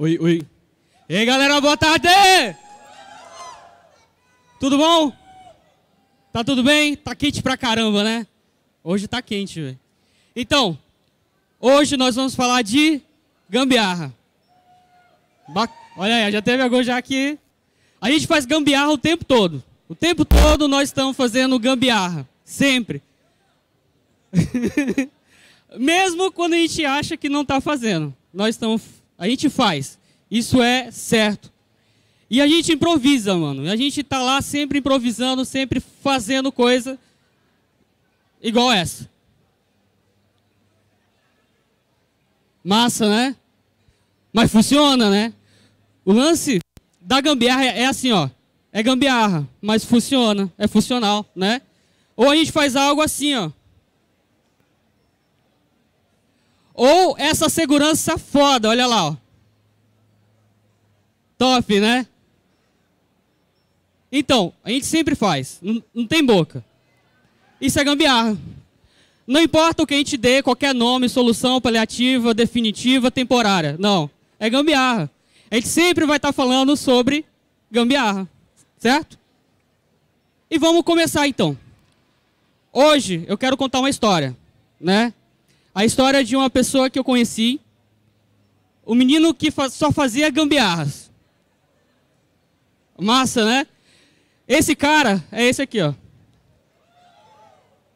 Oi, oi. Ei, galera, boa tarde! Tudo bom? Tá tudo bem? Tá quente pra caramba, né? Hoje tá quente, velho. Então, hoje nós vamos falar de gambiarra. Olha aí, já teve agora já aqui. A gente faz gambiarra o tempo todo. O tempo todo nós estamos fazendo gambiarra. Sempre. Mesmo quando a gente acha que não está fazendo. Nós estamos a gente faz. Isso é certo. E a gente improvisa, mano. A gente tá lá sempre improvisando, sempre fazendo coisa igual essa. Massa, né? Mas funciona, né? O lance da gambiarra é assim, ó. É gambiarra, mas funciona, é funcional, né? Ou a gente faz algo assim, ó. Ou essa segurança foda, olha lá, ó. Top, né? Então, a gente sempre faz, não, não tem boca. Isso é gambiarra. Não importa o que a gente dê, qualquer nome, solução paliativa, definitiva, temporária. Não, é gambiarra. A gente sempre vai estar tá falando sobre gambiarra, certo? E vamos começar então. Hoje eu quero contar uma história, né? A história de uma pessoa que eu conheci, o um menino que só fazia gambiarras. Massa, né? Esse cara é esse aqui, ó.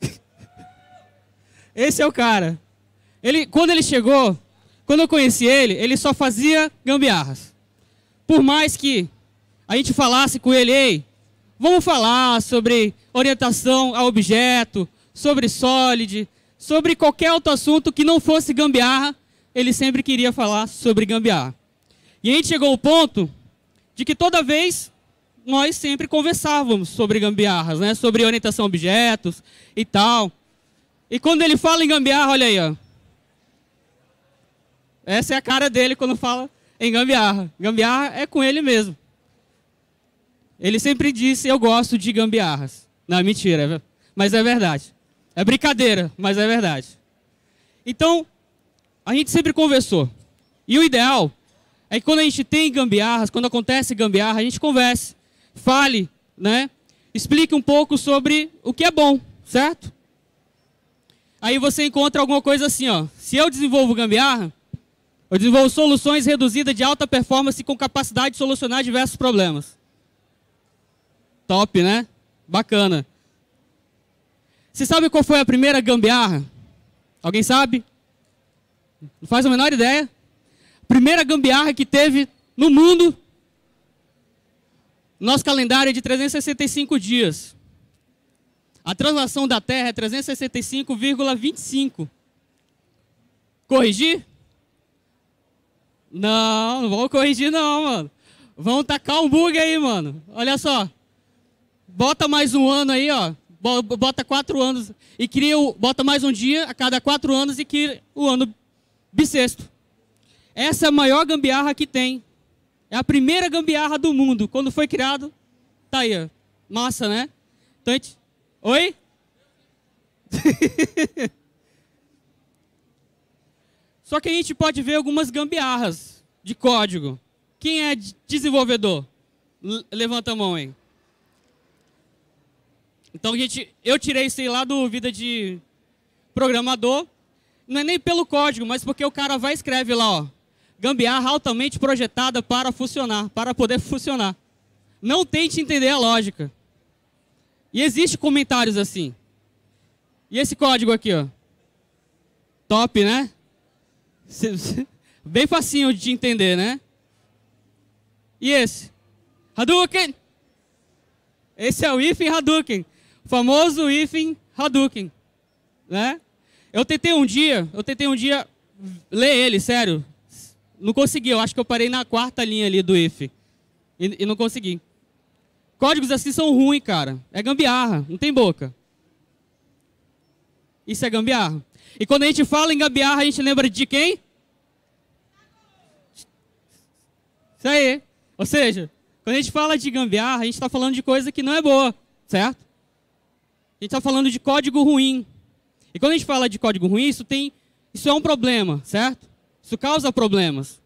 Esse é o cara. Ele, quando ele chegou, quando eu conheci ele, ele só fazia gambiarras. Por mais que a gente falasse com ele, ei, vamos falar sobre orientação a objeto, sobre sólido, sobre qualquer outro assunto que não fosse gambiarra, ele sempre queria falar sobre gambiarra. E a gente chegou ao ponto de que toda vez nós sempre conversávamos sobre gambiarras, né? sobre orientação a objetos e tal. E quando ele fala em gambiarra, olha aí, ó. Essa é a cara dele quando fala em gambiarra. Gambiarra é com ele mesmo. Ele sempre disse, eu gosto de gambiarras. Não, mentira, mas é verdade. É brincadeira, mas é verdade. Então, a gente sempre conversou. E o ideal é que quando a gente tem gambiarras, quando acontece gambiarra, a gente converse, fale, né? Explique um pouco sobre o que é bom, certo? Aí você encontra alguma coisa assim, ó. Se eu desenvolvo gambiarra, eu desenvolvo soluções reduzidas de alta performance com capacidade de solucionar diversos problemas. Top, né? Bacana. Você sabe qual foi a primeira gambiarra? Alguém sabe? Não faz a menor ideia? Primeira gambiarra que teve no mundo. Nosso calendário é de 365 dias. A translação da Terra é 365,25. Corrigir? Não, não vão corrigir não, mano. Vão tacar um bug aí, mano. Olha só. Bota mais um ano aí, ó bota quatro anos e cria o, bota mais um dia a cada quatro anos e cria o ano bissexto. Essa é a maior gambiarra que tem. É a primeira gambiarra do mundo. Quando foi criado, tá aí, ó. massa, né? Então, gente... Oi? Só que a gente pode ver algumas gambiarras de código. Quem é desenvolvedor? L levanta a mão aí. Então, gente, eu tirei isso aí lá do Vida de Programador. Não é nem pelo código, mas porque o cara vai e escreve lá, ó. Gambiarra altamente projetada para funcionar, para poder funcionar. Não tente entender a lógica. E existe comentários assim. E esse código aqui, ó. Top, né? Bem facinho de entender, né? E esse? Hadouken! Esse é o if Hadouken. O famoso hífen Hadouken, né? Eu tentei um dia, eu tentei um dia ler ele, sério. Não consegui, eu acho que eu parei na quarta linha ali do if. E, e não consegui. Códigos assim são ruins, cara. É gambiarra, não tem boca. Isso é gambiarra. E quando a gente fala em gambiarra, a gente lembra de quem? Isso aí. Ou seja, quando a gente fala de gambiarra, a gente está falando de coisa que não é boa, certo? gente está falando de código ruim. E quando a gente fala de código ruim, isso tem, isso é um problema, certo? Isso causa problemas.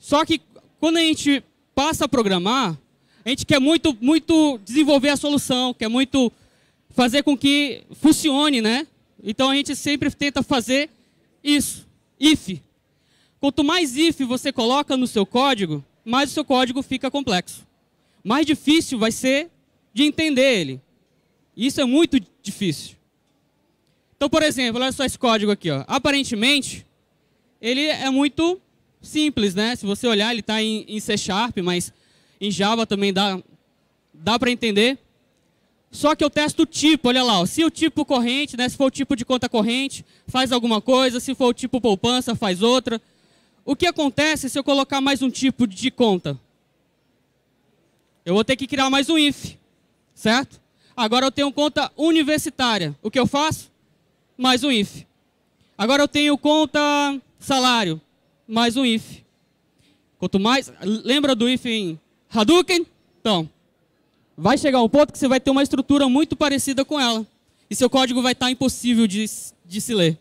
Só que quando a gente passa a programar, a gente quer muito, muito desenvolver a solução, quer muito fazer com que funcione, né? Então a gente sempre tenta fazer isso, if. Quanto mais if você coloca no seu código, mais o seu código fica complexo. Mais difícil vai ser de entender ele. Isso é muito difícil. Então, por exemplo, olha só esse código aqui. Ó. Aparentemente, ele é muito simples, né? Se você olhar, ele está em, em C Sharp, mas em Java também dá, dá para entender. Só que eu testo o tipo, olha lá. Ó. Se o tipo corrente, né? se for o tipo de conta corrente, faz alguma coisa. Se for o tipo poupança, faz outra. O que acontece se eu colocar mais um tipo de conta? Eu vou ter que criar mais um if, certo? Agora eu tenho conta universitária. O que eu faço? Mais um IF. Agora eu tenho conta salário. Mais um IF. Quanto mais. Lembra do IF em Hadouken? Então, vai chegar um ponto que você vai ter uma estrutura muito parecida com ela. E seu código vai estar impossível de, de se ler.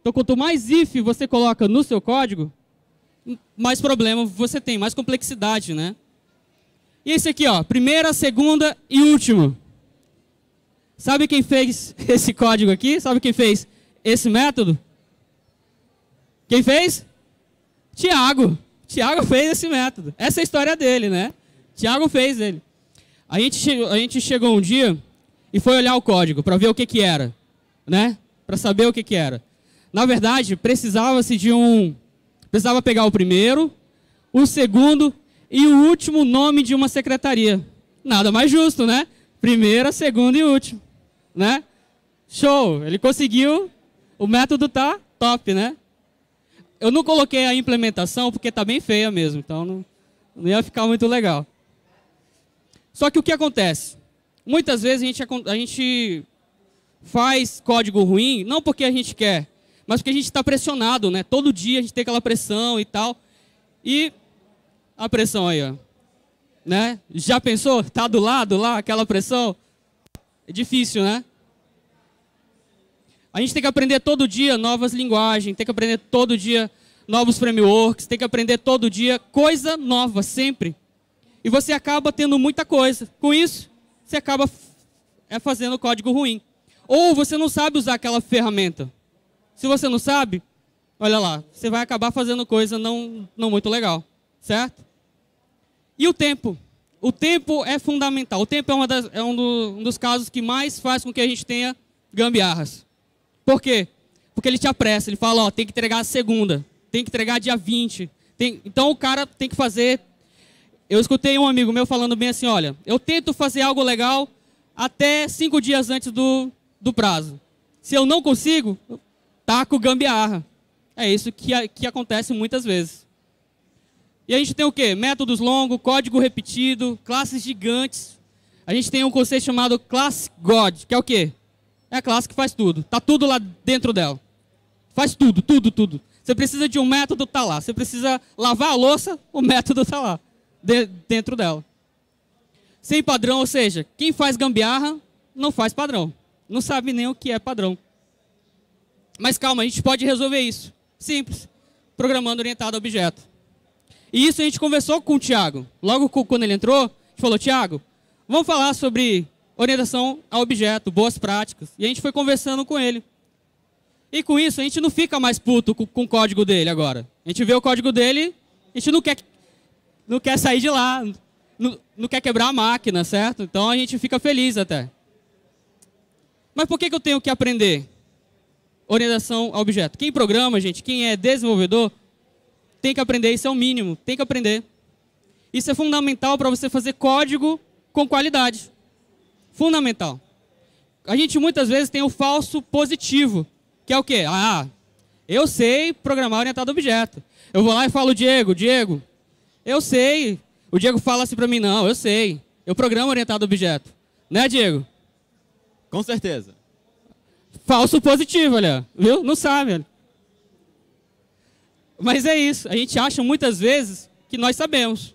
Então, quanto mais if você coloca no seu código, mais problema você tem, mais complexidade, né? E esse aqui, ó, primeira, segunda e último. Sabe quem fez esse código aqui? Sabe quem fez esse método? Quem fez? Tiago. Tiago fez esse método. Essa é a história dele, né? Tiago fez ele. A gente, chegou, a gente chegou um dia e foi olhar o código para ver o que, que era, né? Para saber o que, que era. Na verdade, precisava-se de um. Precisava pegar o primeiro, o segundo e o último nome de uma secretaria. Nada mais justo, né? Primeira, segunda e último né? Show, ele conseguiu. O método tá top, né? Eu não coloquei a implementação porque tá bem feia mesmo, então não, não ia ficar muito legal. Só que o que acontece? Muitas vezes a gente, a gente faz código ruim, não porque a gente quer, mas porque a gente está pressionado, né? Todo dia a gente tem aquela pressão e tal. E a pressão aí, ó. Né? Já pensou? Tá do lado lá, aquela pressão? É difícil, né? A gente tem que aprender todo dia novas linguagens, tem que aprender todo dia novos frameworks, tem que aprender todo dia coisa nova, sempre. E você acaba tendo muita coisa. Com isso, você acaba é fazendo código ruim. Ou você não sabe usar aquela ferramenta. Se você não sabe, olha lá, você vai acabar fazendo coisa não, não muito legal, certo? E o tempo? O tempo é fundamental. O tempo é, das, é um, do, um dos casos que mais faz com que a gente tenha gambiarras. Por quê? Porque ele te apressa. Ele fala, ó, tem que entregar a segunda. Tem que entregar dia 20. Tem... Então o cara tem que fazer... Eu escutei um amigo meu falando bem assim, olha, eu tento fazer algo legal até cinco dias antes do, do prazo. Se eu não consigo, taco tá gambiarra. É isso que, que acontece muitas vezes. E a gente tem o quê? Métodos longos, código repetido, classes gigantes. A gente tem um conceito chamado Class God, que é o quê? É a classe que faz tudo. Tá tudo lá dentro dela. Faz tudo, tudo, tudo. Você precisa de um método, tá lá. Você precisa lavar a louça, o método tá lá. De, dentro dela. Sem padrão, ou seja, quem faz gambiarra não faz padrão. Não sabe nem o que é padrão. Mas calma, a gente pode resolver isso. Simples. Programando orientado a objeto. E isso a gente conversou com o Tiago. Logo quando ele entrou, a gente falou, Tiago, vamos falar sobre orientação a objeto, boas práticas. E a gente foi conversando com ele. E com isso, a gente não fica mais puto com, o código dele agora. A gente vê o código dele, a gente não quer, não quer sair de lá, não, não quer quebrar a máquina, certo? Então a gente fica feliz até. Mas por que eu tenho que aprender orientação a objeto? Quem programa, gente, quem é desenvolvedor, tem que aprender, isso é o mínimo, tem que aprender. Isso é fundamental para você fazer código com qualidade. Fundamental. A gente muitas vezes tem o falso positivo, que é o quê? Ah, eu sei programar orientado a objeto. Eu vou lá e falo, Diego, Diego, eu sei. O Diego fala assim para mim, não, eu sei. Eu programo orientado a objeto. Né, Diego? Com certeza. Falso positivo, olha. Viu? Não sabe. Olha. Mas é isso, a gente acha muitas vezes que nós sabemos.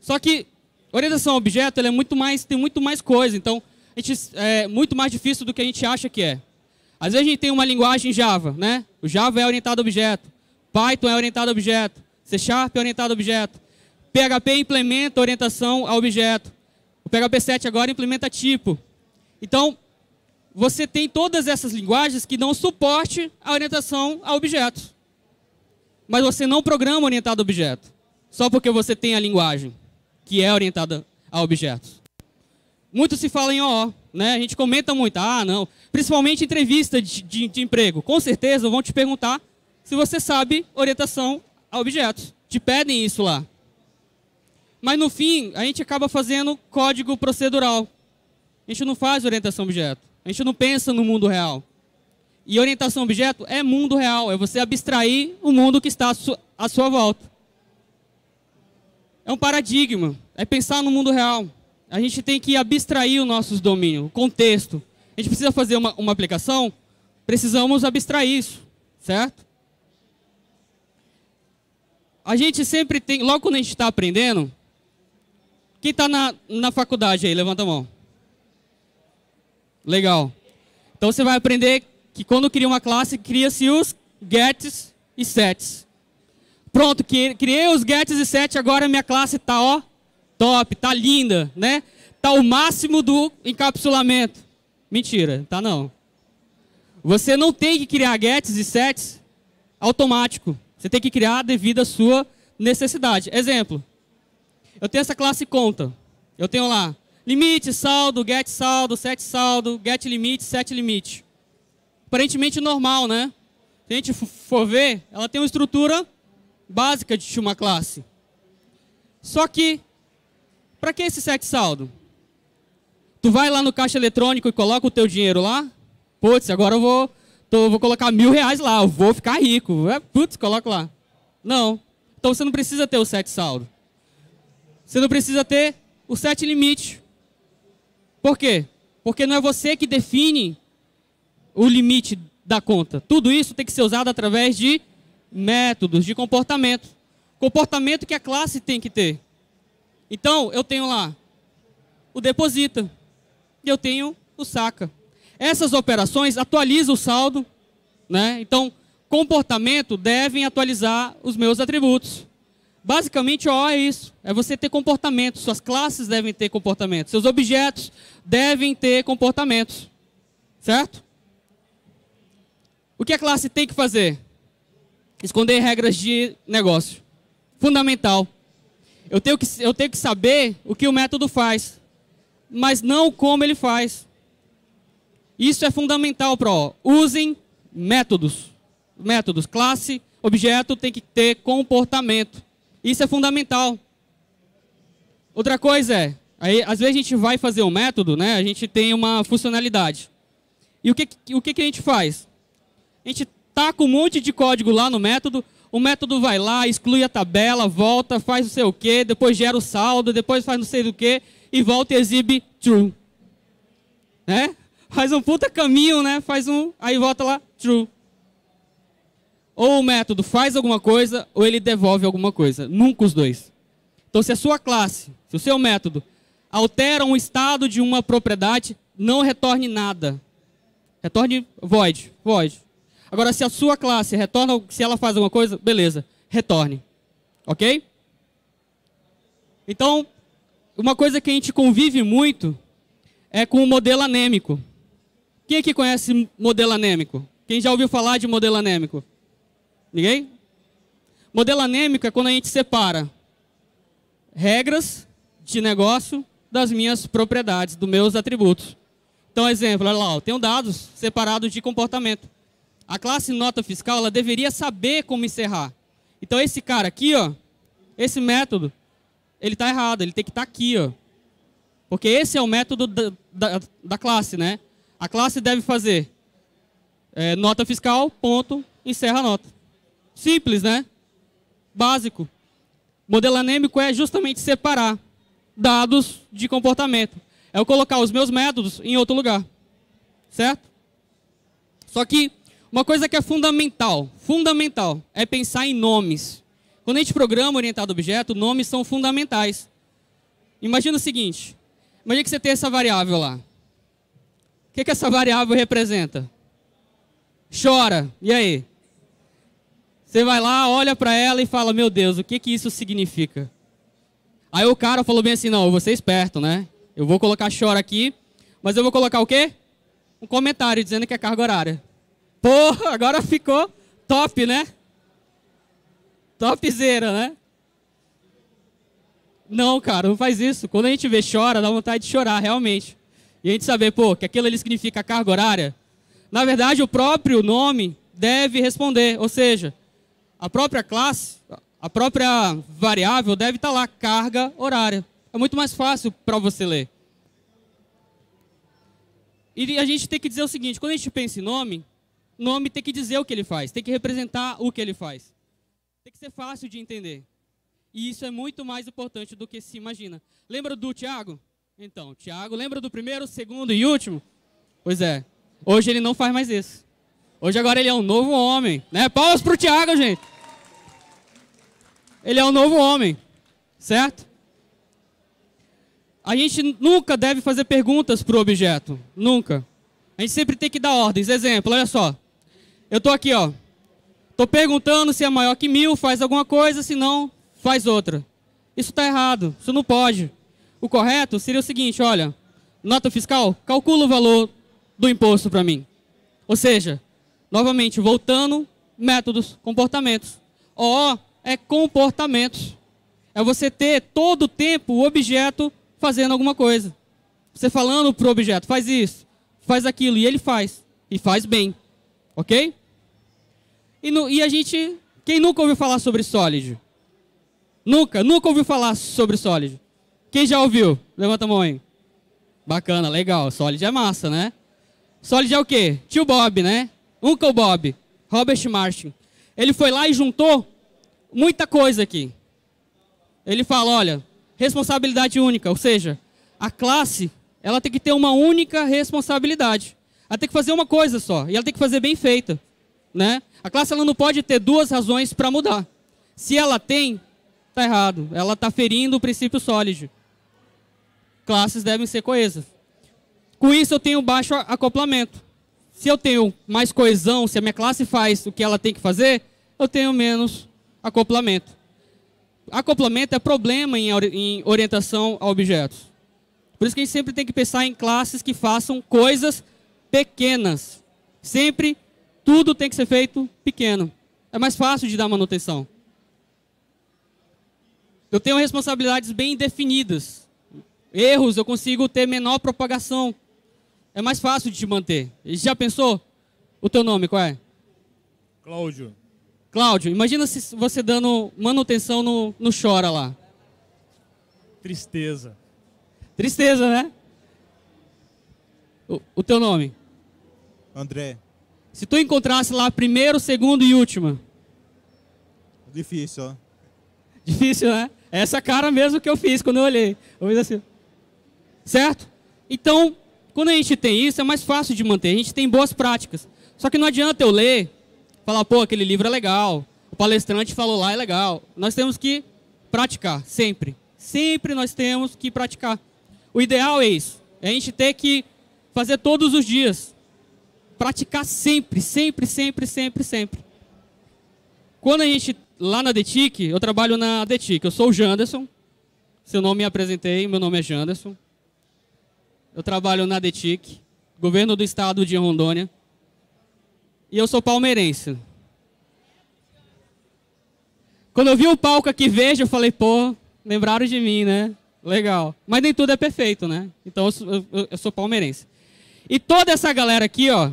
Só que orientação a objeto é muito mais, tem muito mais coisa, então gente, é muito mais difícil do que a gente acha que é. Às vezes a gente tem uma linguagem Java, né? O Java é orientado a objeto, Python é orientado a objeto, C Sharp é orientado a objeto, PHP implementa orientação a objeto, o PHP 7 agora implementa tipo. Então, você tem todas essas linguagens que dão suporte à orientação a objetos. Mas você não programa orientado a objeto, só porque você tem a linguagem que é orientada a objetos. Muito se fala em OO, né? A gente comenta muito, ah, não. Principalmente entrevista de, de, de emprego. Com certeza vão te perguntar se você sabe orientação a objetos. Te pedem isso lá. Mas no fim, a gente acaba fazendo código procedural. A gente não faz orientação a objeto. A gente não pensa no mundo real. E orientação objeto é mundo real, é você abstrair o mundo que está à sua volta. É um paradigma, é pensar no mundo real. A gente tem que abstrair os nossos domínios, o contexto. A gente precisa fazer uma, uma aplicação, precisamos abstrair isso, certo? A gente sempre tem, logo quando a gente está aprendendo, quem está na, na faculdade aí, levanta a mão. Legal. Então você vai aprender que quando cria uma classe, cria-se os gets e sets. Pronto, criei os gets e sets, agora minha classe está ó, top, está linda, né? Está o máximo do encapsulamento. Mentira, tá não. Você não tem que criar gets e sets automático. Você tem que criar devido à sua necessidade. Exemplo. Eu tenho essa classe conta. Eu tenho lá Limite, saldo, get saldo, set saldo, get limite, set limite. Aparentemente normal, né? Se a gente for ver, ela tem uma estrutura básica de uma classe. Só que, para que esse set saldo? Tu vai lá no caixa eletrônico e coloca o teu dinheiro lá? Putz, agora eu vou, tô, vou colocar mil reais lá, eu vou ficar rico. É, putz, coloca lá. Não. Então você não precisa ter o set saldo. Você não precisa ter o set limite por quê? Porque não é você que define o limite da conta. Tudo isso tem que ser usado através de métodos, de comportamento. Comportamento que a classe tem que ter. Então, eu tenho lá o deposita e eu tenho o saca. Essas operações atualizam o saldo, né? Então, comportamento devem atualizar os meus atributos. Basicamente, O é isso. É você ter comportamentos. Suas classes devem ter comportamentos. Seus objetos devem ter comportamentos. Certo? O que a classe tem que fazer? Esconder regras de negócio. Fundamental. Eu tenho que, eu tenho que saber o que o método faz, mas não como ele faz. Isso é fundamental para O. Usem métodos. Métodos. Classe, objeto tem que ter comportamento. Isso é fundamental. Outra coisa é, aí, às vezes a gente vai fazer um método, né? a gente tem uma funcionalidade. E o que, o que, que a gente faz? A gente taca um monte de código lá no método, o método vai lá, exclui a tabela, volta, faz não sei o quê, depois gera o saldo, depois faz não sei do quê, e volta e exibe true. Né? Faz um puta caminho, né? Faz um, aí volta lá, true. Ou o método faz alguma coisa, ou ele devolve alguma coisa. Nunca os dois. Então, se a sua classe, se o seu método altera um estado de uma propriedade, não retorne nada. Retorne void, void. Agora, se a sua classe retorna, se ela faz alguma coisa, beleza, retorne. Ok? Então, uma coisa que a gente convive muito é com o modelo anêmico. Quem aqui conhece modelo anêmico? Quem já ouviu falar de modelo anêmico? Ninguém? Modelo anêmico é quando a gente separa regras de negócio das minhas propriedades, dos meus atributos. Então, exemplo, olha lá, eu tenho dados separados de comportamento. A classe nota fiscal, ela deveria saber como encerrar. Então, esse cara aqui, ó, esse método, ele está errado, ele tem que estar tá aqui, ó. Porque esse é o método da, da, da classe, né? A classe deve fazer é, nota fiscal, ponto, encerra a nota. Simples, né? Básico. Modelo anêmico é justamente separar dados de comportamento. É eu colocar os meus métodos em outro lugar. Certo? Só que uma coisa que é fundamental, fundamental, é pensar em nomes. Quando a gente programa orientado a objeto, nomes são fundamentais. Imagina o seguinte, imagina que você tem essa variável lá. O que, que essa variável representa? Chora, e aí? Você vai lá, olha para ela e fala: Meu Deus, o que, que isso significa? Aí o cara falou bem assim: Não, eu vou ser esperto, né? Eu vou colocar chora aqui, mas eu vou colocar o quê? Um comentário dizendo que é carga horária. Porra, agora ficou top, né? Topzera, né? Não, cara, não faz isso. Quando a gente vê chora, dá vontade de chorar, realmente. E a gente saber, pô, que aquilo ali significa carga horária. Na verdade, o próprio nome deve responder. Ou seja, a própria classe, a própria variável deve estar tá lá, carga horária. É muito mais fácil para você ler. E a gente tem que dizer o seguinte, quando a gente pensa em nome, nome tem que dizer o que ele faz, tem que representar o que ele faz. Tem que ser fácil de entender. E isso é muito mais importante do que se imagina. Lembra do Tiago? Então, Tiago, lembra do primeiro, segundo e último? Pois é. Hoje ele não faz mais isso. Hoje agora ele é um novo homem, né? Palmas o Tiago, gente ele é o novo homem, certo? A gente nunca deve fazer perguntas para o objeto, nunca. A gente sempre tem que dar ordens. Exemplo, olha só. Eu estou aqui, ó. Estou perguntando se é maior que mil, faz alguma coisa, se não, faz outra. Isso está errado, isso não pode. O correto seria o seguinte, olha, nota fiscal, calcula o valor do imposto para mim. Ou seja, novamente, voltando, métodos, comportamentos. Ó, é comportamentos. É você ter todo o tempo o objeto fazendo alguma coisa. Você falando para o objeto, faz isso, faz aquilo, e ele faz. E faz bem. Ok? E, no, e a gente. Quem nunca ouviu falar sobre sólido? Nunca, nunca ouviu falar sobre sólido. Quem já ouviu? Levanta a mão aí. Bacana, legal. Sólido é massa, né? Sólido é o quê? Tio Bob, né? Uncle Bob. Robert Martin. Ele foi lá e juntou muita coisa aqui. Ele fala, olha, responsabilidade única, ou seja, a classe, ela tem que ter uma única responsabilidade. Ela tem que fazer uma coisa só, e ela tem que fazer bem feita, né? A classe ela não pode ter duas razões para mudar. Se ela tem, tá errado. Ela está ferindo o princípio sólido. Classes devem ser coesas. Com isso eu tenho baixo acoplamento. Se eu tenho mais coesão, se a minha classe faz o que ela tem que fazer, eu tenho menos acoplamento. Acoplamento é problema em orientação a objetos. Por isso que a gente sempre tem que pensar em classes que façam coisas pequenas. Sempre tudo tem que ser feito pequeno. É mais fácil de dar manutenção. Eu tenho responsabilidades bem definidas. Erros eu consigo ter menor propagação. É mais fácil de te manter. Já pensou? O teu nome qual é? Cláudio. Cláudio, imagina se você dando manutenção no, no Chora lá. Tristeza. Tristeza, né? O, o teu nome? André. Se tu encontrasse lá primeiro, segundo e última. Difícil, ó. Difícil, né? É essa cara mesmo que eu fiz quando eu olhei. Eu fiz assim. Certo? Então, quando a gente tem isso, é mais fácil de manter. A gente tem boas práticas. Só que não adianta eu ler falar, pô, aquele livro é legal, o palestrante falou lá é legal. Nós temos que praticar, sempre. Sempre nós temos que praticar. O ideal é isso. É a gente ter que fazer todos os dias. Praticar sempre, sempre, sempre, sempre, sempre. Quando a gente, lá na DETIC, eu trabalho na DETIC, eu sou o Janderson. Seu nome me apresentei, meu nome é Janderson. Eu trabalho na DETIC, governo do estado de Rondônia e eu sou palmeirense. Quando eu vi o palco aqui verde, eu falei, pô, lembraram de mim, né? Legal. Mas nem tudo é perfeito, né? Então eu, eu, eu sou palmeirense. E toda essa galera aqui, ó,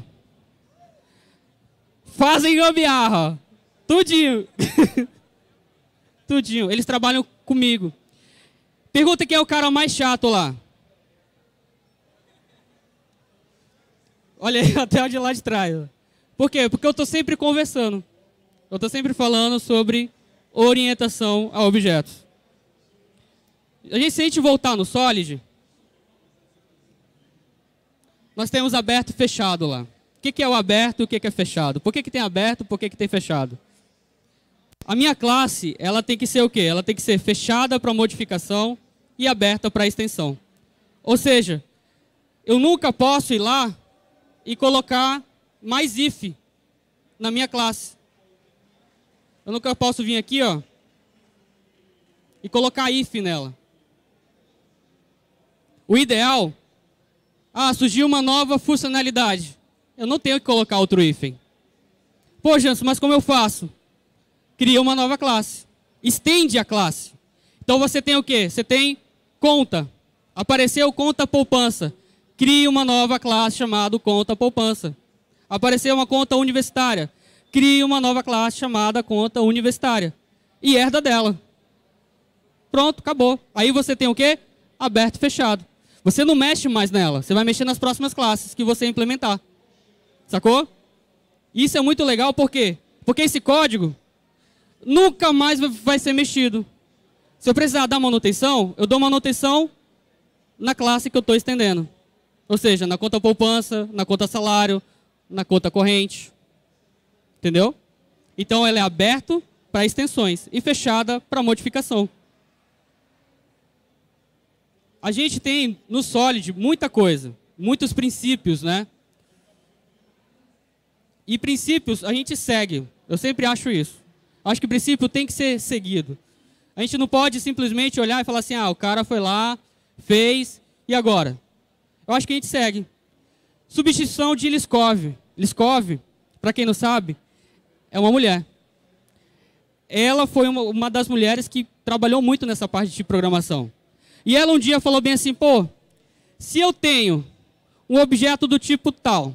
fazem gambiarra. Tudinho. Tudinho. Eles trabalham comigo. Pergunta quem é o cara mais chato lá. Olha aí, até de lá de trás. Por quê? Porque eu estou sempre conversando. Eu estou sempre falando sobre orientação a objetos. A gente, se a gente voltar no Solid, nós temos aberto e fechado lá. O que, é o aberto e o que, é fechado? Por que, tem aberto por que, que tem fechado? A minha classe, ela tem que ser o quê? Ela tem que ser fechada para modificação e aberta para extensão. Ou seja, eu nunca posso ir lá e colocar mais IF na minha classe. Eu nunca posso vir aqui, ó, e colocar IF nela. O ideal, ah, surgiu uma nova funcionalidade. Eu não tenho que colocar outro if. Pô, Janssen, mas como eu faço? Cria uma nova classe. Estende a classe. Então você tem o quê? Você tem conta. Apareceu conta poupança. Cria uma nova classe chamada conta poupança. Apareceu uma conta universitária. Crie uma nova classe chamada conta universitária. E herda dela. Pronto, acabou. Aí você tem o quê? Aberto e fechado. Você não mexe mais nela. Você vai mexer nas próximas classes que você implementar. Sacou? Isso é muito legal, por quê? Porque esse código nunca mais vai ser mexido. Se eu precisar dar manutenção, eu dou manutenção na classe que eu estou estendendo. Ou seja, na conta poupança, na conta salário, na conta corrente. Entendeu? Então ela é aberta para extensões e fechada para modificação. A gente tem no Solid muita coisa, muitos princípios, né? E princípios a gente segue. Eu sempre acho isso. Acho que princípio tem que ser seguido. A gente não pode simplesmente olhar e falar assim: ah, o cara foi lá, fez, e agora? Eu acho que a gente segue substituição de Liskov. Liskov, para quem não sabe, é uma mulher. Ela foi uma, uma, das mulheres que trabalhou muito nessa parte de programação. E ela um dia falou bem assim: pô, se eu tenho um objeto do tipo tal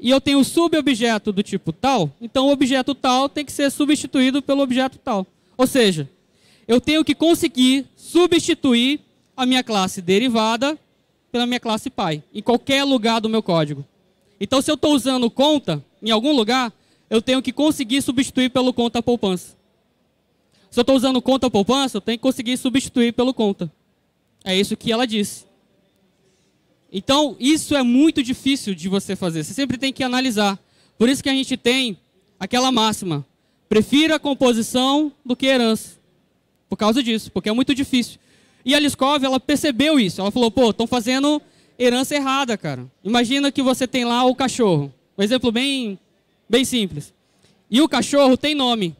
e eu tenho um subobjeto do tipo tal, então o objeto tal tem que ser substituído pelo objeto tal. Ou seja, eu tenho que conseguir substituir a minha classe derivada pela minha classe pai, em qualquer lugar do meu código. Então, se eu estou usando conta em algum lugar, eu tenho que conseguir substituir pelo conta poupança. Se eu estou usando conta poupança, eu tenho que conseguir substituir pelo conta. É isso que ela disse. Então, isso é muito difícil de você fazer. Você sempre tem que analisar. Por isso que a gente tem aquela máxima: prefira composição do que herança. Por causa disso, porque é muito difícil. E a Liskov, ela percebeu isso. Ela falou, pô, estão fazendo herança errada, cara. Imagina que você tem lá o cachorro. Um exemplo bem, bem simples. E o cachorro tem nome.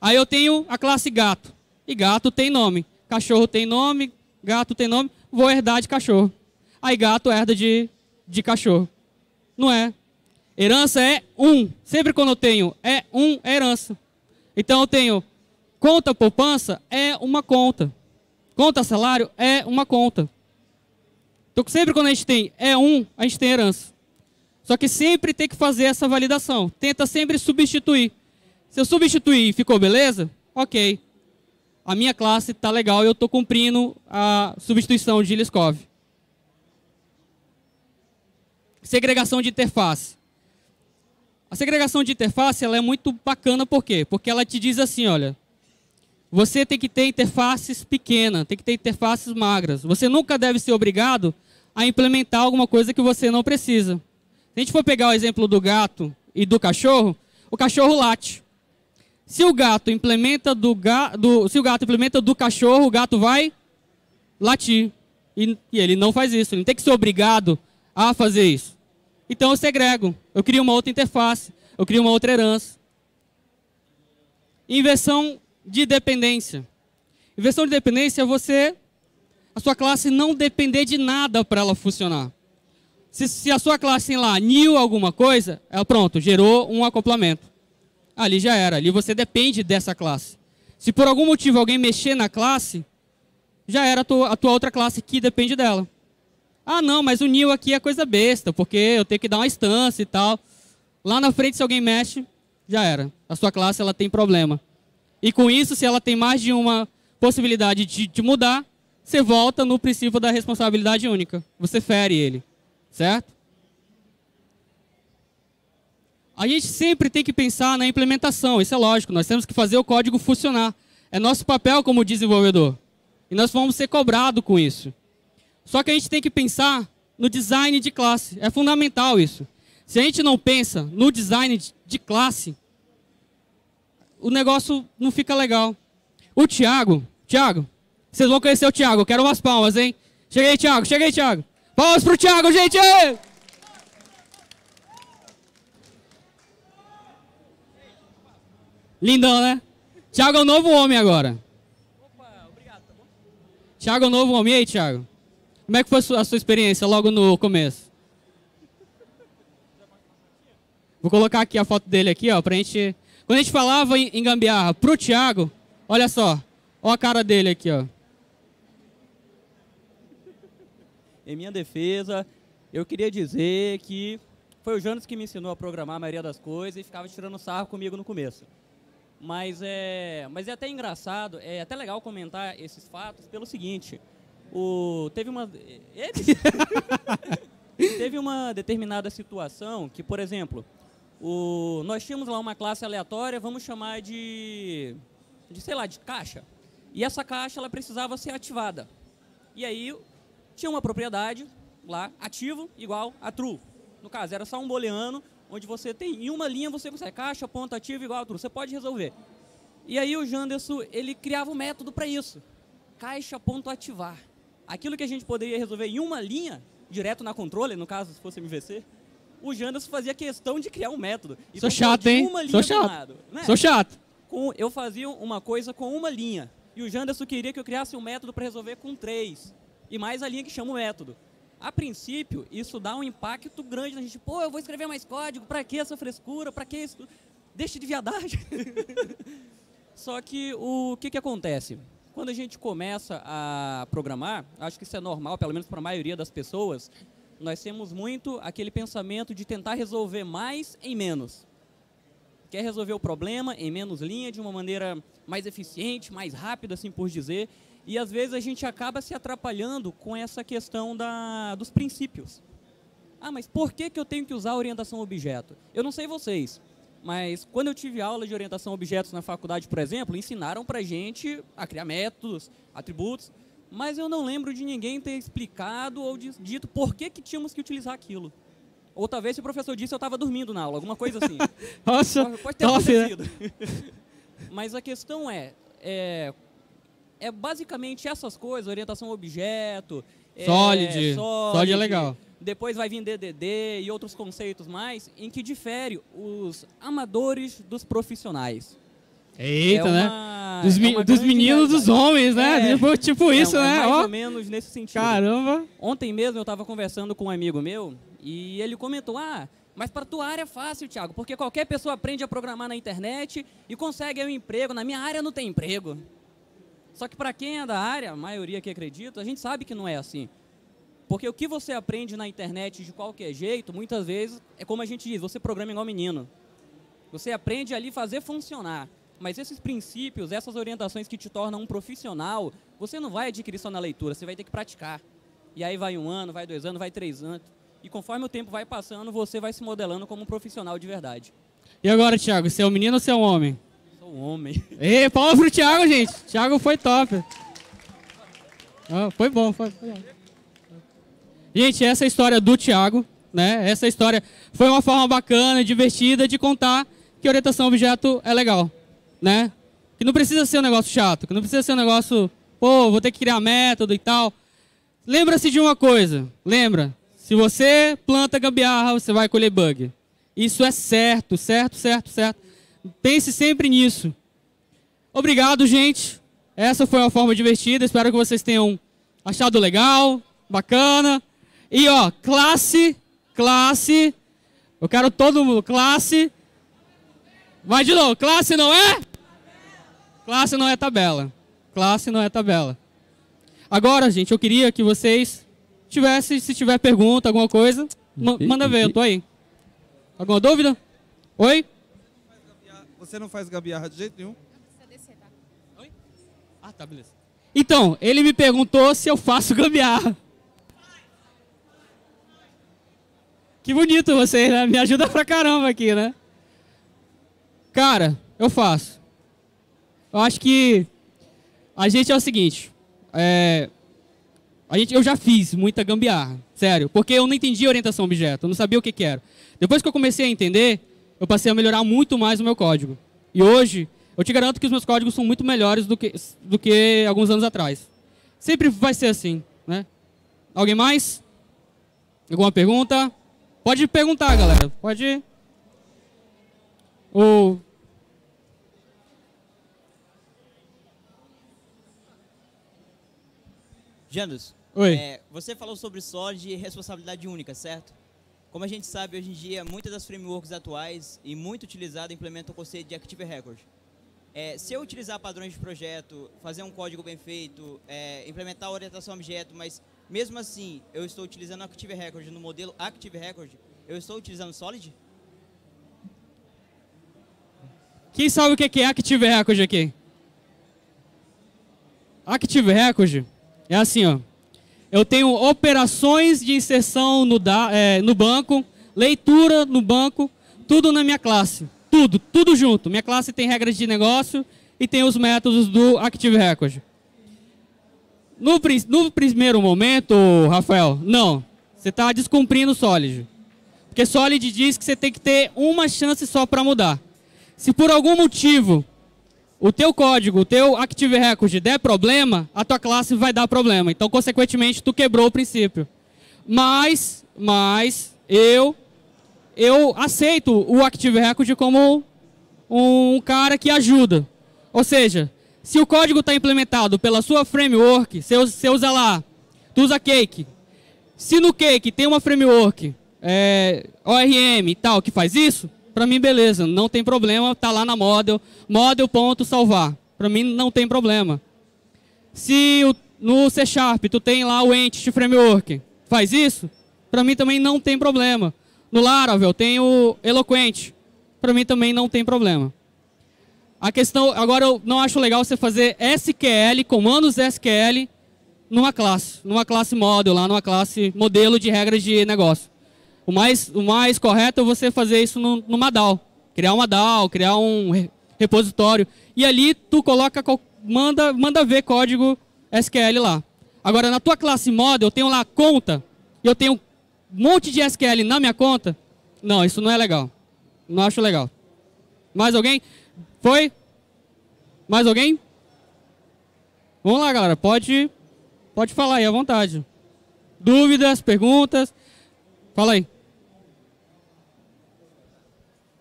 Aí eu tenho a classe gato. E gato tem nome. Cachorro tem nome, gato tem nome. Vou herdar de cachorro. Aí gato herda de, de cachorro. Não é. Herança é um. Sempre quando eu tenho é um, é herança. Então eu tenho conta poupança, é uma conta. Conta salário é uma conta. Então, sempre quando a gente tem é um, a gente tem herança. Só que sempre tem que fazer essa validação. Tenta sempre substituir. Se eu substituir e ficou beleza, ok. A minha classe está legal e eu estou cumprindo a substituição de Liskov. Segregação de interface. A segregação de interface ela é muito bacana por quê? Porque ela te diz assim, olha, você tem que ter interfaces pequenas, tem que ter interfaces magras. Você nunca deve ser obrigado a implementar alguma coisa que você não precisa. Se a gente for pegar o exemplo do gato e do cachorro, o cachorro late. Se o gato implementa do, ga, do se o gato implementa do cachorro, o gato vai latir. E, e ele não faz isso, ele não tem que ser obrigado a fazer isso. Então eu segrego, eu crio uma outra interface, eu crio uma outra herança. Inversão de dependência. Inversão de dependência é você, a sua classe não depender de nada para ela funcionar. Se, se, a sua classe sei lá new alguma coisa, ela, pronto, gerou um acoplamento. Ali já era, ali você depende dessa classe. Se por algum motivo alguém mexer na classe, já era a tua, a tua outra classe que depende dela. Ah, não, mas o new aqui é coisa besta, porque eu tenho que dar uma instância e tal. Lá na frente, se alguém mexe, já era. A sua classe ela tem problema. E com isso, se ela tem mais de uma possibilidade de, de mudar, você volta no princípio da responsabilidade única. Você fere ele, certo? A gente sempre tem que pensar na implementação, isso é lógico. Nós temos que fazer o código funcionar. É nosso papel como desenvolvedor. E nós vamos ser cobrados com isso. Só que a gente tem que pensar no design de classe. É fundamental isso. Se a gente não pensa no design de classe, o negócio não fica legal. O Thiago, Thiago, vocês vão conhecer o Thiago. quero umas palmas, hein? Chega aí, cheguei chega aí, Palmas pro Thiago, gente! Lindão, né? Thiago é o um novo homem agora. Opa, obrigado, tá bom? Thiago é o um novo homem. E aí, Thiago? Como é que foi a sua, a sua experiência logo no começo? Vou colocar aqui a foto dele aqui, ó, pra gente quando a gente falava em, em gambiarra pro Thiago, olha só, olha a cara dele aqui, ó. Em minha defesa, eu queria dizer que foi o Jonas que me ensinou a programar a maioria das coisas e ficava tirando sarro comigo no começo. Mas é, mas é até engraçado, é até legal comentar esses fatos pelo seguinte. O, teve uma. teve uma determinada situação que, por exemplo, o, nós tínhamos lá uma classe aleatória, vamos chamar de, de, sei lá, de caixa. E essa caixa ela precisava ser ativada. E aí tinha uma propriedade lá, ativo igual a true. No caso, era só um booleano, onde você tem, em uma linha você consegue, caixa, ponto, ativo igual a true. Você pode resolver. E aí o Janderson, ele criava um método para isso. Caixa, ponto, ativar. Aquilo que a gente poderia resolver em uma linha, direto na controle, no caso, se fosse MVC, o Jandas fazia questão de criar um método. E Sou chato, hein? Sou chato. Lado, né? Sou chato. Com, eu fazia uma coisa com uma linha. E o Janderson queria que eu criasse um método para resolver com três. E mais a linha que chama o método. A princípio, isso dá um impacto grande na gente. Pô, eu vou escrever mais código, para que essa frescura, para que isso? Deixa de viadagem. Só que o que, que acontece? Quando a gente começa a programar, acho que isso é normal, pelo menos para a maioria das pessoas, nós temos muito aquele pensamento de tentar resolver mais em menos. Quer resolver o problema em menos linha, de uma maneira mais eficiente, mais rápida, assim por dizer. E às vezes a gente acaba se atrapalhando com essa questão da, dos princípios. Ah, mas por que, que eu tenho que usar a orientação objeto? Eu não sei vocês, mas quando eu tive aula de orientação a objetos na faculdade, por exemplo, ensinaram para gente a criar métodos, atributos mas eu não lembro de ninguém ter explicado ou dito por que, que tínhamos que utilizar aquilo. Ou talvez se o professor disse eu estava dormindo na aula, alguma coisa assim. Nossa, pode ter top, né? acontecido. Né? mas a questão é, é, é, basicamente essas coisas, orientação objeto, solid, é, solid é legal. Depois vai vir DDD e outros conceitos mais, em que difere os amadores dos profissionais. Eita, é né? uma, né? Dos, é dos meninos, dos homens, né? É, tipo, tipo isso, é né? Mais ou menos nesse sentido. Caramba! Ontem mesmo eu estava conversando com um amigo meu e ele comentou: Ah, mas para tua área é fácil, Thiago, porque qualquer pessoa aprende a programar na internet e consegue um emprego. Na minha área não tem emprego. Só que para quem é da área, a maioria que acredita, a gente sabe que não é assim. Porque o que você aprende na internet de qualquer jeito, muitas vezes, é como a gente diz, você programa igual menino. Você aprende ali fazer funcionar. Mas esses princípios, essas orientações que te tornam um profissional, você não vai adquirir só na leitura, você vai ter que praticar. E aí vai um ano, vai dois anos, vai três anos. E conforme o tempo vai passando, você vai se modelando como um profissional de verdade. E agora, Thiago, você é um menino ou você é um homem? Sou um homem. Ei, palma pro Thiago, gente. Thiago foi top. Ah, foi bom, foi, foi bom. Gente, essa é a história do Thiago, né? Essa história foi uma forma bacana, divertida de contar que orientação objeto é legal né? Que não precisa ser um negócio chato, que não precisa ser um negócio, pô, vou ter que criar método e tal. Lembra-se de uma coisa, lembra? Se você planta gambiarra, você vai colher bug. Isso é certo, certo, certo, certo. Pense sempre nisso. Obrigado, gente. Essa foi uma forma divertida. Espero que vocês tenham achado legal, bacana. E ó, classe, classe. Eu quero todo mundo, classe. Vai de novo, classe não é? Classe não é tabela. Classe não é tabela. Agora, gente, eu queria que vocês tivessem, se tiver pergunta, alguma coisa, manda ver, eu tô aí. Alguma dúvida? Oi? Você não faz gabiarra de jeito nenhum? Oi? Ah, tá, beleza. Então, ele me perguntou se eu faço gambiarra. Que bonito vocês, né? Me ajuda pra caramba aqui, né? Cara, eu faço. Eu acho que a gente é o seguinte. É, a gente, eu já fiz muita gambiarra, sério. Porque eu não entendi orientação objeto, eu não sabia o que, que era. Depois que eu comecei a entender, eu passei a melhorar muito mais o meu código. E hoje, eu te garanto que os meus códigos são muito melhores do que, do que alguns anos atrás. Sempre vai ser assim, né? Alguém mais? Alguma pergunta? Pode perguntar, galera. Pode. O Jandos, Oi. É, você falou sobre Solid e responsabilidade única, certo? Como a gente sabe, hoje em dia, muitas das frameworks atuais e muito utilizado implementam o conceito de Active Record. É, se eu utilizar padrões de projeto, fazer um código bem feito, é, implementar orientação a objeto, mas mesmo assim eu estou utilizando Active Record no modelo Active Record, eu estou utilizando Solid? Quem sabe o que é Active Record aqui? Active Record é assim, ó. Eu tenho operações de inserção no, da, é, no banco, leitura no banco, tudo na minha classe. Tudo, tudo junto. Minha classe tem regras de negócio e tem os métodos do Active Record. No, no primeiro momento, Rafael, não. Você está descumprindo o Solid. Porque Solid diz que você tem que ter uma chance só para mudar. Se por algum motivo o teu código, o teu Active Record der problema, a tua classe vai dar problema. Então, consequentemente, tu quebrou o princípio. Mas, mas, eu, eu aceito o Active Record como um cara que ajuda. Ou seja, se o código está implementado pela sua framework, você usa, você usa lá, tu usa Cake. Se no Cake tem uma framework, é, ORM e tal, que faz isso, para mim, beleza, não tem problema, tá lá na model, model.salvar. Para mim, não tem problema. Se o, no C Sharp tu tem lá o Entity Framework, faz isso, para mim também não tem problema. No Laravel tem o eloquent. para mim também não tem problema. A questão, agora eu não acho legal você fazer SQL, comandos SQL, numa classe, numa classe model lá, numa classe modelo de regras de negócio. O mais, o mais correto é você fazer isso no, numa DAO. Criar uma DAO, criar um repositório. E ali tu coloca, manda, manda ver código SQL lá. Agora, na tua classe model, eu tenho lá conta, e eu tenho um monte de SQL na minha conta. Não, isso não é legal. Não acho legal. Mais alguém? Foi? Mais alguém? Vamos lá, galera. Pode, pode falar aí à vontade. Dúvidas, perguntas? Fala aí.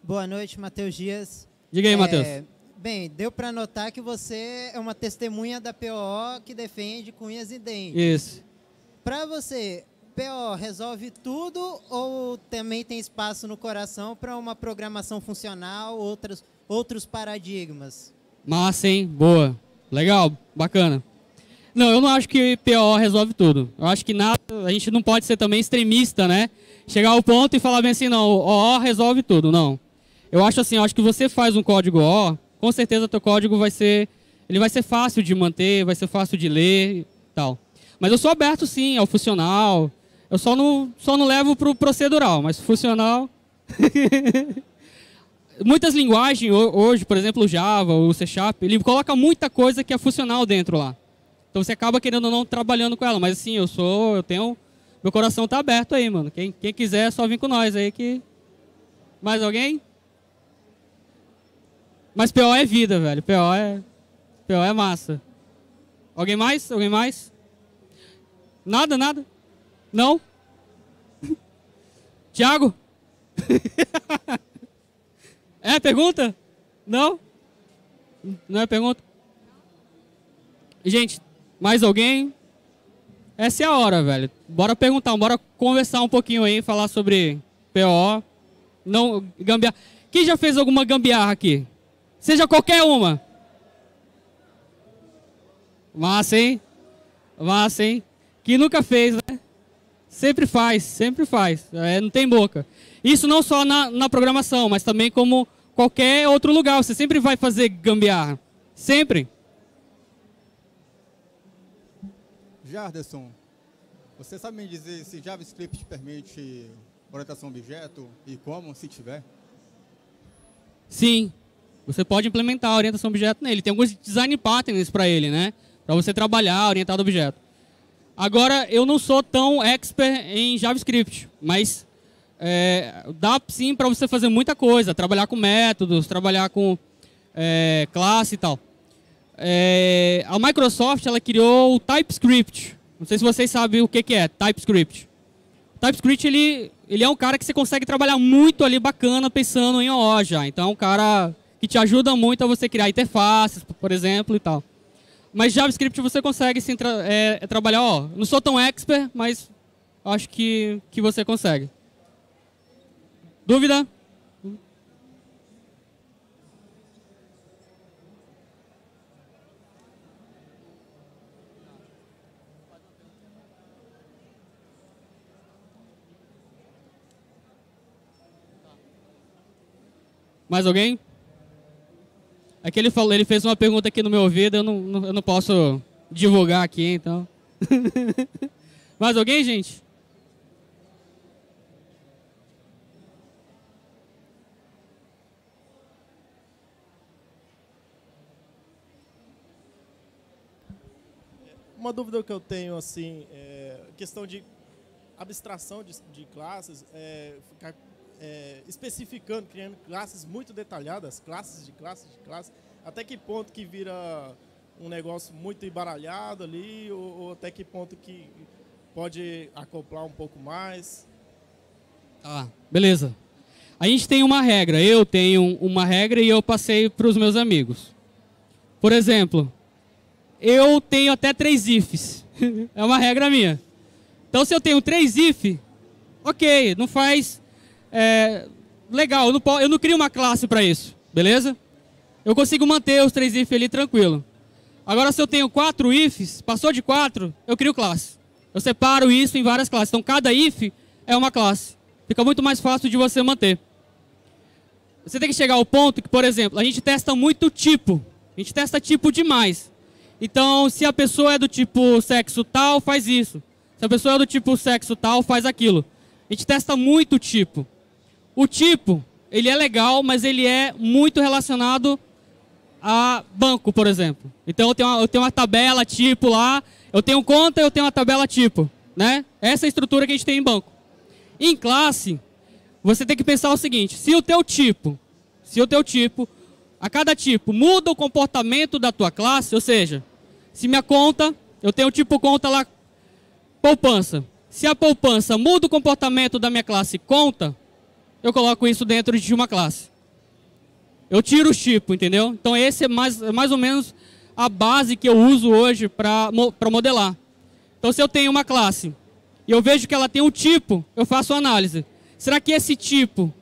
Boa noite, Matheus Dias. Diga aí, é, Matheus. Bem, deu para notar que você é uma testemunha da POO que defende cunhas e dentes. Isso. Para você, PO resolve tudo ou também tem espaço no coração para uma programação funcional, outros, outros paradigmas? Massa, hein? Boa. Legal, bacana. Não, eu não acho que PO resolve tudo. Eu acho que nada, a gente não pode ser também extremista, né? Chegar ao ponto e falar bem assim, não, o resolve tudo, não. Eu acho assim, eu acho que você faz um código O, com certeza teu código vai ser, ele vai ser fácil de manter, vai ser fácil de ler e tal. Mas eu sou aberto sim ao funcional. Eu só não, só não levo para o procedural, mas funcional. Muitas linguagens hoje, por exemplo, o Java, o C Sharp, ele coloca muita coisa que é funcional dentro lá. Então você acaba querendo ou não trabalhando com ela, mas assim, eu sou, eu tenho, meu coração tá aberto aí, mano. Quem, quem quiser, é só vem com nós aí que mais alguém? Mas PO é vida, velho. PO é, PO é massa. Alguém mais? Alguém mais? Nada, nada? Não? Tiago? é pergunta? Não? Não é pergunta? Gente, mais alguém? Essa é a hora, velho. Bora perguntar, bora conversar um pouquinho aí, falar sobre PO. Não, gambiarra. Quem já fez alguma gambiarra aqui? Seja qualquer uma. Massa, hein? Massa, hein? Que nunca fez, né? Sempre faz, sempre faz. É, não tem boca. Isso não só na, na programação, mas também como qualquer outro lugar. Você sempre vai fazer gambiarra. Sempre. Jarderson, você sabe me dizer se JavaScript permite orientação a objeto e como, se tiver? Sim, você pode implementar a orientação objeto nele. Tem alguns design patterns para ele, né? Para você trabalhar orientado a objeto. Agora, eu não sou tão expert em JavaScript, mas é, dá sim para você fazer muita coisa, trabalhar com métodos, trabalhar com é, classe e tal. É, a Microsoft ela criou o TypeScript. Não sei se vocês sabem o que, que é TypeScript. O TypeScript ele, ele é um cara que você consegue trabalhar muito ali bacana pensando em OO já. Então é um cara que te ajudam muito a você criar interfaces, por exemplo, e tal. Mas JavaScript você consegue sim tra é, é, trabalhar, ó, não sou tão expert, mas acho que, que você consegue. Dúvida? Mais alguém? É que ele, falou, ele fez uma pergunta aqui no meu ouvido, eu não, não eu não posso divulgar aqui, então. Mais alguém, gente? Uma dúvida que eu tenho, assim, é questão de abstração de, de classes, é, ficar é, especificando, criando classes muito detalhadas, classes de classes de classes, até que ponto que vira um negócio muito embaralhado ali, ou, ou até que ponto que pode acoplar um pouco mais. Tá, ah, beleza. A gente tem uma regra, eu tenho uma regra e eu passei para os meus amigos. Por exemplo, eu tenho até três ifs. é uma regra minha. Então, se eu tenho três if, ok, não faz é, legal, eu não, eu não crio uma classe para isso, beleza? Eu consigo manter os três if ali tranquilo. Agora, se eu tenho quatro ifs, passou de quatro, eu crio classe. Eu separo isso em várias classes. Então, cada if é uma classe. Fica muito mais fácil de você manter. Você tem que chegar ao ponto que, por exemplo, a gente testa muito tipo. A gente testa tipo demais. Então, se a pessoa é do tipo sexo tal, faz isso. Se a pessoa é do tipo sexo tal, faz aquilo. A gente testa muito tipo. O tipo, ele é legal, mas ele é muito relacionado a banco, por exemplo. Então eu tenho uma, eu tenho uma tabela tipo lá, eu tenho conta, eu tenho uma tabela tipo, né? Essa é a estrutura que a gente tem em banco. Em classe, você tem que pensar o seguinte: se o teu tipo, se o teu tipo, a cada tipo muda o comportamento da tua classe, ou seja, se minha conta, eu tenho tipo conta lá poupança. Se a poupança muda o comportamento da minha classe conta, eu coloco isso dentro de uma classe. Eu tiro o tipo, entendeu? Então esse é mais, é mais ou menos a base que eu uso hoje para modelar. Então se eu tenho uma classe e eu vejo que ela tem um tipo, eu faço análise. Será que esse tipo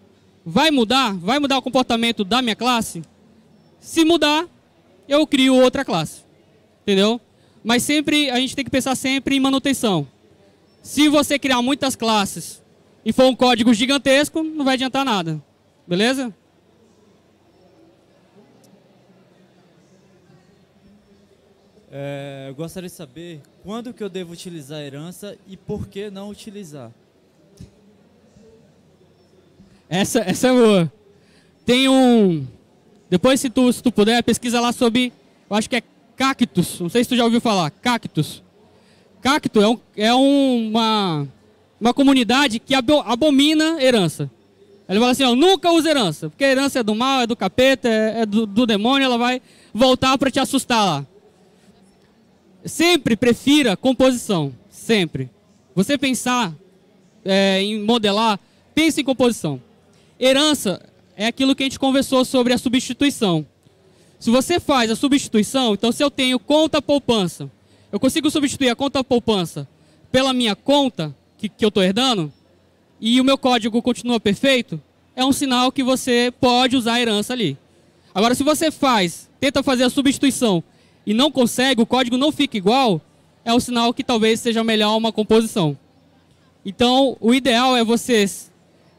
vai mudar? Vai mudar o comportamento da minha classe? Se mudar, eu crio outra classe. Entendeu? Mas sempre a gente tem que pensar sempre em manutenção. Se você criar muitas classes e for um código gigantesco, não vai adiantar nada. Beleza? É, eu gostaria de saber quando que eu devo utilizar a herança e por que não utilizar. Essa, essa é boa. Tem um... Depois, se tu, se tu puder, pesquisa lá sobre... Eu acho que é cactus. Não sei se tu já ouviu falar. Cactus. Cacto é, um, é uma uma comunidade que abomina herança. Ele fala assim, ó, nunca usa herança, porque a herança é do mal, é do capeta, é, é do, do demônio, ela vai voltar para te assustar lá. Sempre prefira composição, sempre. Você pensar é, em modelar, pense em composição. Herança é aquilo que a gente conversou sobre a substituição. Se você faz a substituição, então se eu tenho conta poupança, eu consigo substituir a conta poupança pela minha conta que, que eu estou herdando e o meu código continua perfeito, é um sinal que você pode usar a herança ali. Agora, se você faz, tenta fazer a substituição e não consegue, o código não fica igual, é um sinal que talvez seja melhor uma composição. Então, o ideal é você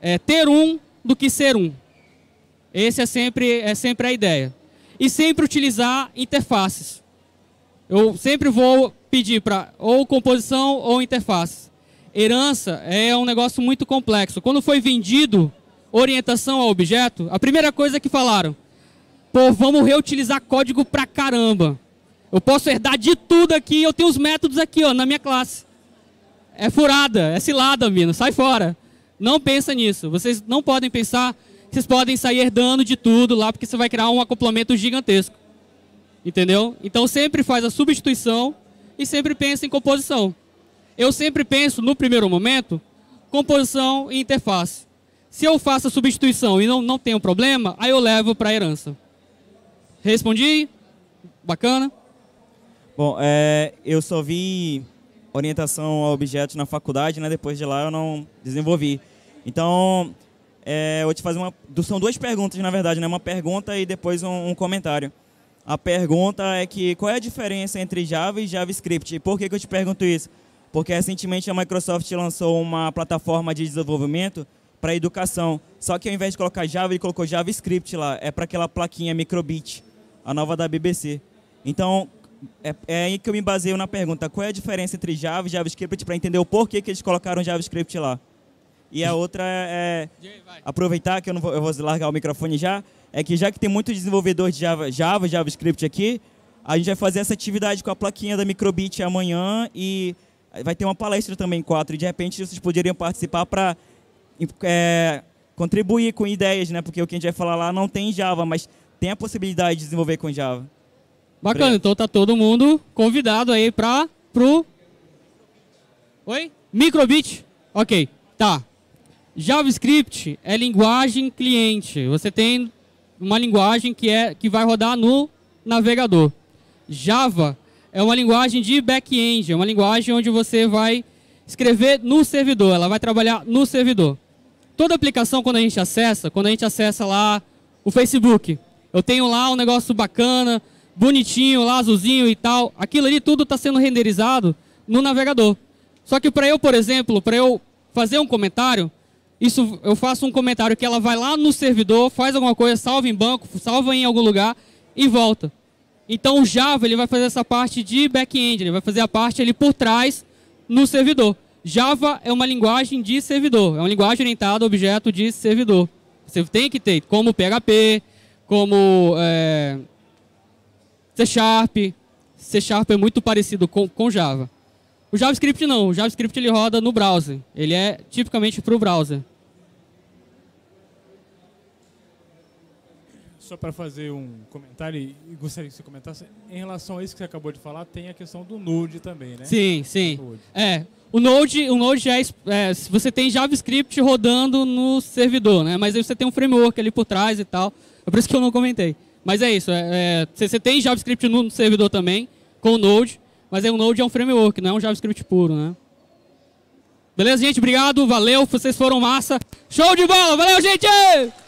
é, ter um do que ser um. Essa é sempre, é sempre a ideia. E sempre utilizar interfaces. Eu sempre vou pedir para ou composição ou interfaces. Herança é um negócio muito complexo. Quando foi vendido orientação ao objeto, a primeira coisa que falaram, pô, vamos reutilizar código pra caramba. Eu posso herdar de tudo aqui, eu tenho os métodos aqui, ó, na minha classe. É furada, é cilada, mina, sai fora. Não pensa nisso. Vocês não podem pensar que vocês podem sair herdando de tudo lá, porque você vai criar um acoplamento gigantesco. Entendeu? Então sempre faz a substituição e sempre pensa em composição eu sempre penso, no primeiro momento, composição e interface. Se eu faço a substituição e não, não tenho problema, aí eu levo para a herança. Respondi? Bacana? Bom, é, eu só vi orientação a objetos na faculdade, né? Depois de lá eu não desenvolvi. Então, é, vou te fazer uma... São duas perguntas, na verdade, né? Uma pergunta e depois um, um comentário. A pergunta é que qual é a diferença entre Java e JavaScript? E por que, que eu te pergunto isso? Porque recentemente a Microsoft lançou uma plataforma de desenvolvimento para educação. Só que ao invés de colocar Java, ele colocou JavaScript lá. É para aquela plaquinha Microbit, a nova da BBC. Então, é, é, aí que eu me baseio na pergunta. Qual é a diferença entre Java e JavaScript para entender o porquê que eles colocaram JavaScript lá? E a outra é, é... Aproveitar que eu, não vou, eu vou largar o microfone já. É que já que tem muito desenvolvedor de Java, Java JavaScript aqui, a gente vai fazer essa atividade com a plaquinha da Microbit amanhã e vai ter uma palestra também, quatro, e de repente vocês poderiam participar para é, contribuir com ideias, né? Porque o que a gente vai falar lá não tem Java, mas tem a possibilidade de desenvolver com Java. Bacana, então tá todo mundo convidado aí para pro Oi? Microbit. OK. Tá. JavaScript é linguagem cliente. Você tem uma linguagem que é que vai rodar no navegador. Java é uma linguagem de back-end, é uma linguagem onde você vai escrever no servidor, ela vai trabalhar no servidor. Toda aplicação, quando a gente acessa, quando a gente acessa lá o Facebook, eu tenho lá um negócio bacana, bonitinho, lá azulzinho e tal, aquilo ali tudo está sendo renderizado no navegador. Só que para eu, por exemplo, para eu fazer um comentário, isso eu faço um comentário que ela vai lá no servidor, faz alguma coisa, salva em banco, salva em algum lugar e volta. Então o Java ele vai fazer essa parte de back-end, ele vai fazer a parte ali por trás no servidor. Java é uma linguagem de servidor, é uma linguagem orientada a objeto de servidor. Você tem que ter, como PHP, como é, C Sharp. C Sharp é muito parecido com, com Java. O JavaScript não, o JavaScript ele roda no browser, ele é tipicamente para o browser. só para fazer um comentário, e gostaria que você comentasse, em relação a isso que você acabou de falar, tem a questão do Node também, né? Sim, sim. O é, o Node, o Node já é, é, você tem JavaScript rodando no servidor, né? Mas aí você tem um framework ali por trás e tal. É por isso que eu não comentei. Mas é isso, é, é, você tem JavaScript no servidor também, com o Node, mas aí o Node é um framework, não é um JavaScript puro, né? Beleza, gente? Obrigado, valeu, vocês foram massa. Show de bola, valeu, gente!